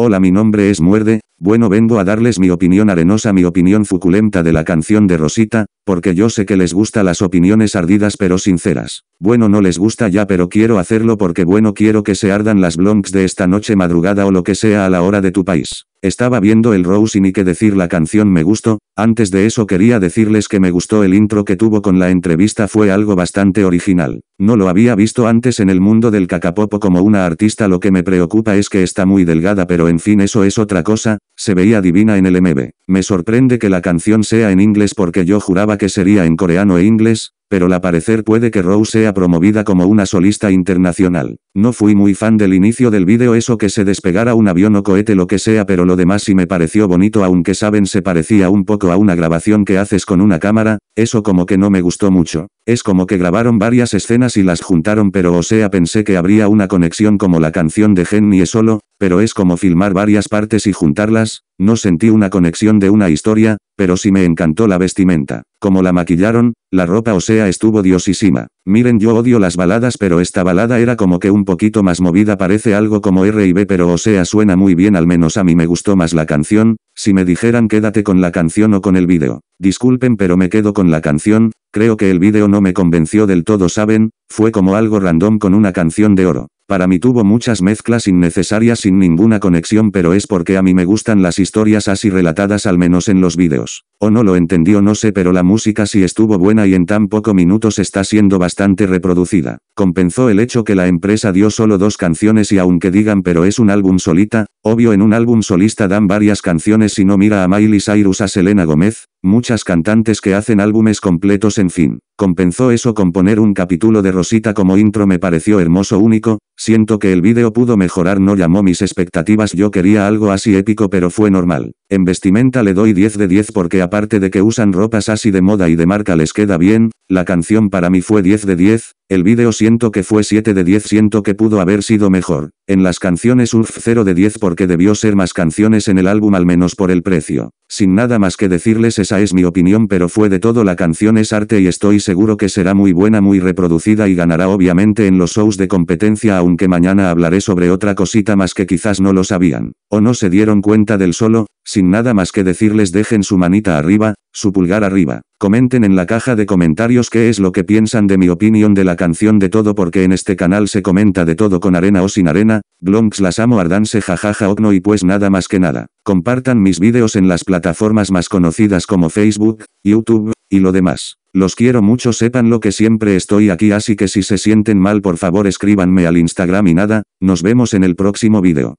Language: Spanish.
Hola mi nombre es Muerde, bueno vengo a darles mi opinión arenosa mi opinión fuculenta de la canción de Rosita, porque yo sé que les gusta las opiniones ardidas pero sinceras. Bueno no les gusta ya pero quiero hacerlo porque bueno quiero que se ardan las blonks de esta noche madrugada o lo que sea a la hora de tu país. Estaba viendo el Rose y ni que decir la canción me gustó, antes de eso quería decirles que me gustó el intro que tuvo con la entrevista fue algo bastante original. No lo había visto antes en el mundo del cacapopo como una artista lo que me preocupa es que está muy delgada pero en fin eso es otra cosa, se veía divina en el MB. Me sorprende que la canción sea en inglés porque yo juraba que sería en coreano e inglés, pero al parecer puede que Rose sea promovida como una solista internacional. No fui muy fan del inicio del vídeo eso que se despegara un avión o cohete lo que sea pero lo demás sí me pareció bonito aunque saben se parecía un poco a una grabación que haces con una cámara, eso como que no me gustó mucho. Es como que grabaron varias escenas y las juntaron pero o sea pensé que habría una conexión como la canción de Genie solo, pero es como filmar varias partes y juntarlas, no sentí una conexión de una historia, pero sí me encantó la vestimenta. Como la maquillaron, la ropa o sea estuvo diosísima. Miren yo odio las baladas pero esta balada era como que un poquito más movida parece algo como B, pero o sea suena muy bien al menos a mí me gustó más la canción, si me dijeran quédate con la canción o con el vídeo. Disculpen pero me quedo con la canción, creo que el vídeo no me convenció del todo saben, fue como algo random con una canción de oro. Para mí tuvo muchas mezclas innecesarias sin ninguna conexión pero es porque a mí me gustan las historias así relatadas al menos en los vídeos. O no lo entendió no sé pero la música sí estuvo buena y en tan poco minutos está siendo bastante reproducida. Compensó el hecho que la empresa dio solo dos canciones y aunque digan pero es un álbum solita, obvio en un álbum solista dan varias canciones si no mira a Miley Cyrus a Selena Gómez, muchas cantantes que hacen álbumes completos en fin. Compensó eso con poner un capítulo de Rosita como intro me pareció hermoso único, siento que el vídeo pudo mejorar no llamó mis expectativas yo quería algo así épico pero fue normal. En vestimenta le doy 10 de 10 porque aparte de que usan ropas así de moda y de marca les queda bien, la canción para mí fue 10 de 10, el vídeo siento que fue 7 de 10 siento que pudo haber sido mejor, en las canciones URF 0 de 10 porque debió ser más canciones en el álbum al menos por el precio. Sin nada más que decirles esa es mi opinión pero fue de todo la canción es arte y estoy seguro que será muy buena muy reproducida y ganará obviamente en los shows de competencia aunque mañana hablaré sobre otra cosita más que quizás no lo sabían, o no se dieron cuenta del solo, sin nada más que decirles dejen su manita arriba, su pulgar arriba. Comenten en la caja de comentarios qué es lo que piensan de mi opinión de la canción de todo porque en este canal se comenta de todo con arena o sin arena, blonks las amo ardanse jajaja okno y pues nada más que nada. Compartan mis videos en las plataformas más conocidas como Facebook, YouTube, y lo demás. Los quiero mucho sepan lo que siempre estoy aquí así que si se sienten mal por favor escríbanme al Instagram y nada, nos vemos en el próximo vídeo.